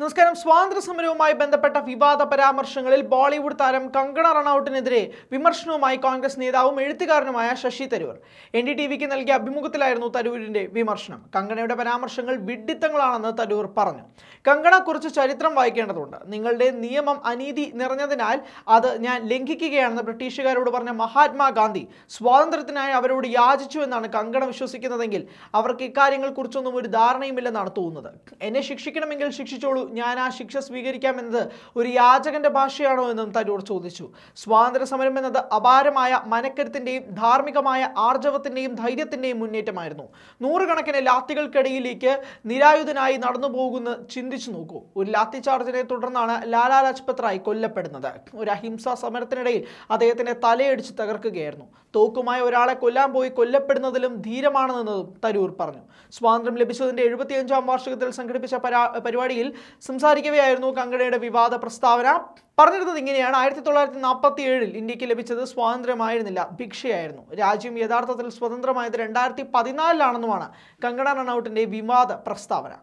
നമസ്കാരം സ്വാതന്ത്ര്യ സമരവുമായി ബന്ധപ്പെട്ട വിവാദ പരാമർശങ്ങളിൽ ബോളിവുഡ് താരം കങ്കണ റണൌട്ടിനെതിരെ വിമർശനവുമായി കോൺഗ്രസ് നേതാവും എഴുത്തുകാരനുമായ Shashi Tharoor N D T വിക്ക് നൽകിയ അഭിമുഖത്തിലായിരുന്നു തരൂരിന്റെ വിമർശനം കങ്കണയുടെ പരാമർശങ്ങൾ വിഡ്ഢിത്തങ്ങളാണെന്ന് തരൂർ പറഞ്ഞു കങ്കണ കുറച്ച് ചരിത്രം വായിക്കേണ്ടതുണ്ട് നിങ്ങളുടെ നിയമം അനീതി നിറഞ്ഞതിനാൽ അത് ഞാൻ ലംഘിക്കുകയാണെന്ന് ബ്രിട്ടീഷുകാരോട് പറഞ്ഞ മഹാത്മാഗാന്ധി സ്വാതന്ത്ര്യത്തിനായി അവരോട് യാചിച്ചു എന്നാണ് കങ്കണ വിശ്വസിക്കുന്നതെങ്കിൽ അവർക്ക് ഇക്കാര്യങ്ങളെക്കുറിച്ചൊന്നും ഒരു ധാരണയുമില്ലെന്നാണ് തോന്നുന്നത് എന്നെ ശിക്ഷിക്കണമെങ്കിൽ ശിക്ഷിച്ചോളൂ ഞാൻ ആ ശിക്ഷ സ്വീകരിക്കാമെന്നത് ഒരു യാചകന്റെ ഭാഷയാണോ എന്നും തരൂർ ചോദിച്ചു സ്വാതന്ത്ര്യ സമരം എന്നത് അപാരമായ മനക്കരുത്തിന്റെയും ധാർമ്മികമായ ആർജവത്തിന്റെയും ധൈര്യത്തിന്റെയും മുന്നേറ്റമായിരുന്നു നൂറുകണക്കിന് ലാത്തികൾക്കിടയിലേക്ക് നിരായുധനായി നടന്നു പോകുന്ന ചിന്തിച്ചു നോക്കൂ ഒരു ലാത്തി ചാർജിനെ തുടർന്നാണ് ലാലാ ലാജ്പത് റായ് കൊല്ലപ്പെടുന്നത് ഒരു അഹിംസാ സമരത്തിനിടയിൽ അദ്ദേഹത്തിന്റെ തലയടിച്ച് തകർക്കുകയായിരുന്നു തോക്കുമായ ഒരാളെ കൊല്ലാൻ പോയി കൊല്ലപ്പെടുന്നതിലും ധീരമാണെന്നും തരൂർ പറഞ്ഞു സ്വാതന്ത്ര്യം ലഭിച്ചതിന്റെ എഴുപത്തിയഞ്ചാം വാർഷികത്തിൽ സംഘടിപ്പിച്ച പരിപാടിയിൽ സംസാരിക്കവെയായിരുന്നു കങ്കണയുടെ വിവാദ പ്രസ്താവന പറഞ്ഞിരുന്നത് ഇങ്ങനെയാണ് ആയിരത്തി തൊള്ളായിരത്തി നാൽപ്പത്തി ഏഴിൽ ഇന്ത്യക്ക് ലഭിച്ചത് സ്വാതന്ത്ര്യമായിരുന്നില്ല ഭിക്ഷയായിരുന്നു രാജ്യം യഥാർത്ഥത്തിൽ സ്വതന്ത്രമായത് രണ്ടായിരത്തി പതിനാലിലാണെന്നുമാണ് കങ്കണ റണൌട്ടിൻ്റെ വിവാദ പ്രസ്താവന